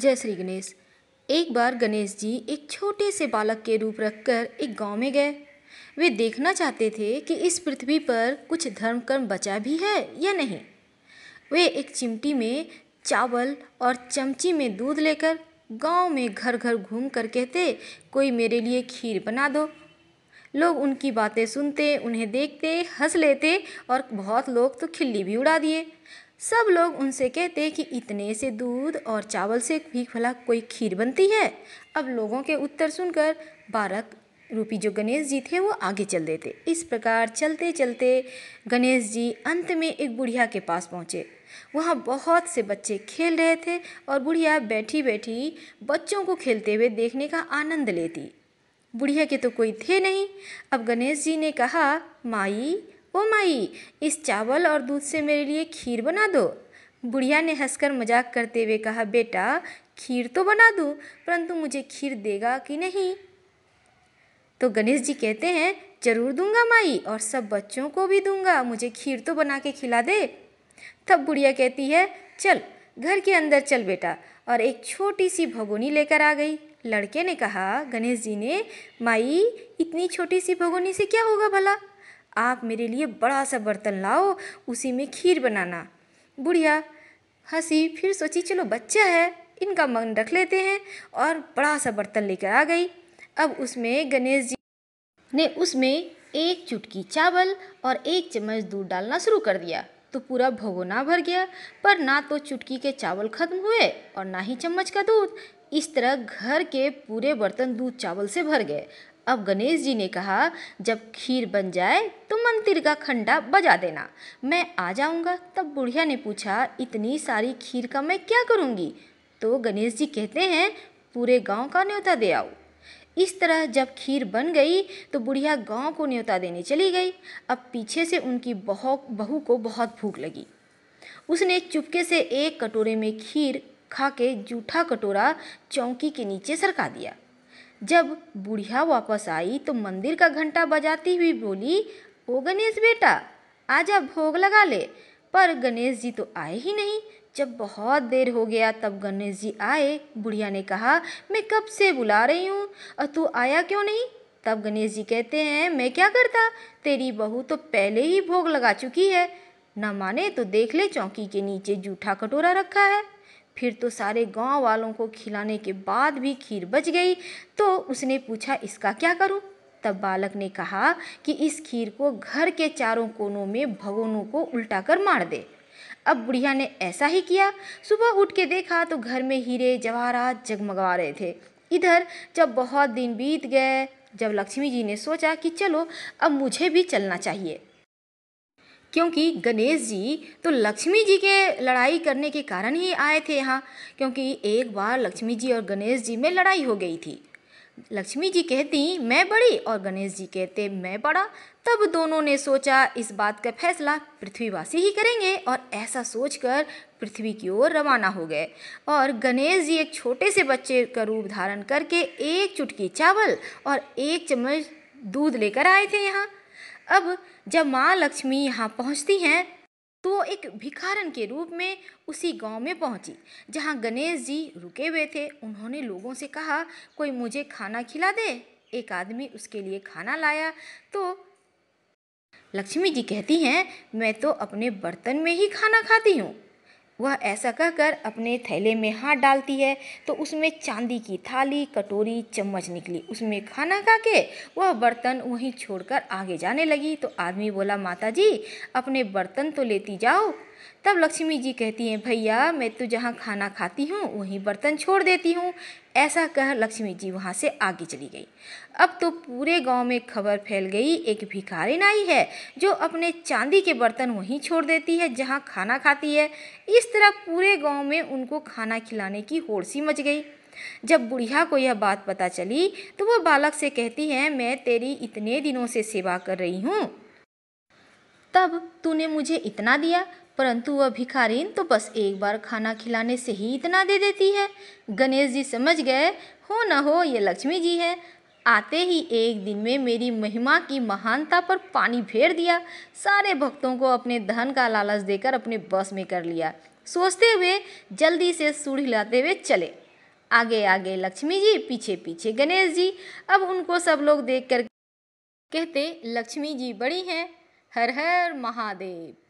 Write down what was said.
जय श्री गणेश एक बार गणेश जी एक छोटे से बालक के रूप रखकर एक गांव में गए वे देखना चाहते थे कि इस पृथ्वी पर कुछ धर्म कर्म बचा भी है या नहीं वे एक चिमटी में चावल और चमची में दूध लेकर गांव में घर घर घूम कर कहते कोई मेरे लिए खीर बना दो लोग उनकी बातें सुनते उन्हें देखते हंस लेते और बहुत लोग तो खिल्ली भी उड़ा दिए सब लोग उनसे कहते कि इतने से दूध और चावल से भी भला कोई खीर बनती है अब लोगों के उत्तर सुनकर बारह रूपी जो गणेश जी थे वो आगे चल देते इस प्रकार चलते चलते गणेश जी अंत में एक बुढ़िया के पास पहुँचे वहाँ बहुत से बच्चे खेल रहे थे और बुढ़िया बैठी बैठी बच्चों को खेलते हुए देखने का आनंद लेती बुढ़िया के तो कोई थे नहीं अब गणेश जी ने कहा माई ओ माई इस चावल और दूध से मेरे लिए खीर बना दो बुढ़िया ने हंसकर मजाक करते हुए कहा बेटा खीर तो बना दूँ परंतु मुझे खीर देगा कि नहीं तो गणेश जी कहते हैं जरूर दूंगा माई और सब बच्चों को भी दूंगा मुझे खीर तो बना के खिला दे तब बुढ़िया कहती है चल घर के अंदर चल बेटा और एक छोटी सी भगोनी लेकर आ गई लड़के ने कहा गणेश जी ने माई इतनी छोटी सी भगोनी से क्या होगा भला आप मेरे लिए बड़ा सा बर्तन लाओ उसी में खीर बनाना बुढ़िया हंसी फिर सोची चलो बच्चा है इनका मन रख लेते हैं और बड़ा सा बर्तन लेकर आ गई अब उसमें गणेश जी ने उसमें एक चुटकी चावल और एक चम्मच दूध डालना शुरू कर दिया तो पूरा भगोना भर गया पर ना तो चुटकी के चावल खत्म हुए और ना ही चम्मच का दूध इस तरह घर के पूरे बर्तन दूध चावल से भर गए अब गणेश जी ने कहा जब खीर बन जाए तो मंदिर का खंडा बजा देना मैं आ जाऊंगा तब बुढ़िया ने पूछा इतनी सारी खीर का मैं क्या करूंगी तो गणेश जी कहते हैं पूरे गांव का न्योता दे आओ इस तरह जब खीर बन गई तो बुढ़िया गांव को न्योता देने चली गई अब पीछे से उनकी बहुत बहू को बहुत भूख लगी उसने चुपके से एक कटोरे में खीर खा के जूठा कटोरा चौकी के नीचे सरका दिया जब बुढ़िया वापस आई तो मंदिर का घंटा बजाती हुई बोली ओ गणेश बेटा आजा भोग लगा ले पर गणेश जी तो आए ही नहीं जब बहुत देर हो गया तब गणेश जी आए बुढ़िया ने कहा मैं कब से बुला रही हूँ और तू आया क्यों नहीं तब गणेश जी कहते हैं मैं क्या करता तेरी बहू तो पहले ही भोग लगा चुकी है न माने तो देख ले चौकी के नीचे जूठा कटोरा रखा है फिर तो सारे गांव वालों को खिलाने के बाद भी खीर बच गई तो उसने पूछा इसका क्या करूं तब बालक ने कहा कि इस खीर को घर के चारों कोनों में भगोनों को उल्टा कर मार दे अब बुढ़िया ने ऐसा ही किया सुबह उठ के देखा तो घर में हीरे जवाहरात जगमगा रहे थे इधर जब बहुत दिन बीत गए जब लक्ष्मी जी ने सोचा कि चलो अब मुझे भी चलना चाहिए क्योंकि गणेश जी तो लक्ष्मी जी के लड़ाई करने के कारण ही आए थे यहाँ क्योंकि एक बार लक्ष्मी जी और गणेश जी में लड़ाई हो गई थी लक्ष्मी जी कहती मैं बड़ी और गणेश जी कहते मैं बड़ा तब दोनों ने सोचा इस बात का फैसला पृथ्वीवासी ही करेंगे और ऐसा सोचकर पृथ्वी की ओर रवाना हो गए और गणेश जी एक छोटे से बच्चे का रूप धारण करके एक चुटकी चावल और एक चम्मच दूध लेकर आए थे यहाँ अब जब माँ लक्ष्मी यहाँ पहुँचती हैं तो एक भिखारन के रूप में उसी गांव में पहुंची जहां गणेश जी रुके हुए थे उन्होंने लोगों से कहा कोई मुझे खाना खिला दे एक आदमी उसके लिए खाना लाया तो लक्ष्मी जी कहती हैं मैं तो अपने बर्तन में ही खाना खाती हूँ वह ऐसा कहकर अपने थैले में हाथ डालती है तो उसमें चांदी की थाली कटोरी चम्मच निकली उसमें खाना खा के वह बर्तन वहीं छोड़कर आगे जाने लगी तो आदमी बोला माता जी अपने बर्तन तो लेती जाओ तब लक्ष्मी जी कहती हैं भैया मैं तो जहाँ खाना खाती हूँ वहीं बर्तन छोड़ देती हूँ ऐसा कह लक्ष्मी जी वहाँ से आगे चली गई अब तो पूरे गांव में खबर फैल गई एक भिखारिन आई है जो अपने चांदी के बर्तन वहीं छोड़ देती है जहाँ खाना खाती है इस तरह पूरे गांव में उनको खाना खिलाने की होड़सी मच गई जब बुढ़िया को यह बात पता चली तो वह बालक से कहती है मैं तेरी इतने दिनों से सेवा कर रही हूँ तब तूने मुझे इतना दिया परंतु वह भिखारीन तो बस एक बार खाना खिलाने से ही इतना दे देती है गणेश जी समझ गए हो न हो ये लक्ष्मी जी है आते ही एक दिन में मेरी महिमा की महानता पर पानी फेर दिया सारे भक्तों को अपने धन का लालच देकर अपने बस में कर लिया सोचते हुए जल्दी से सूढ़ हिलाते हुए चले आगे आगे लक्ष्मी जी पीछे पीछे गणेश जी अब उनको सब लोग देख कर कहते लक्ष्मी जी बड़ी हैं हर हर महादेव